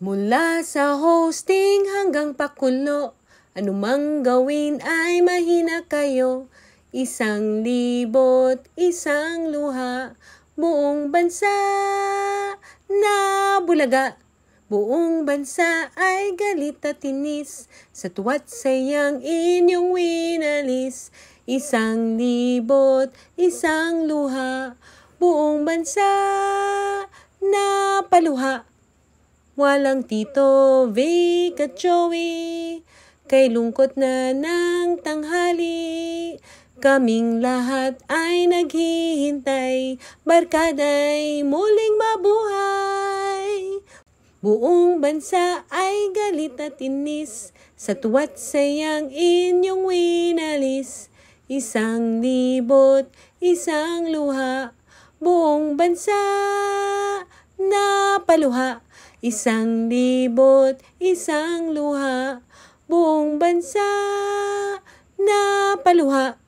Mula sa hosting hanggang pakulo, anumang gawin ay mahina kayo. Isang libot, isang luha, buong bansa na bulaga. Buong bansa ay galit at tinis, sa tuwa't sayang inyong winalis. Isang libot, isang luha, buong bansa na paluha. Walang tito, Vic at Joey, kay lungkot na ng tanghali. Kaming lahat ay naghihintay, barkaday muling mabuhay. Buong bansa ay galit at inis, sa tuwa't sayang inyong winalis. Isang libot, isang luha, buong bansa na paluha. Isang libot, isang luha, buong bansa na paluha.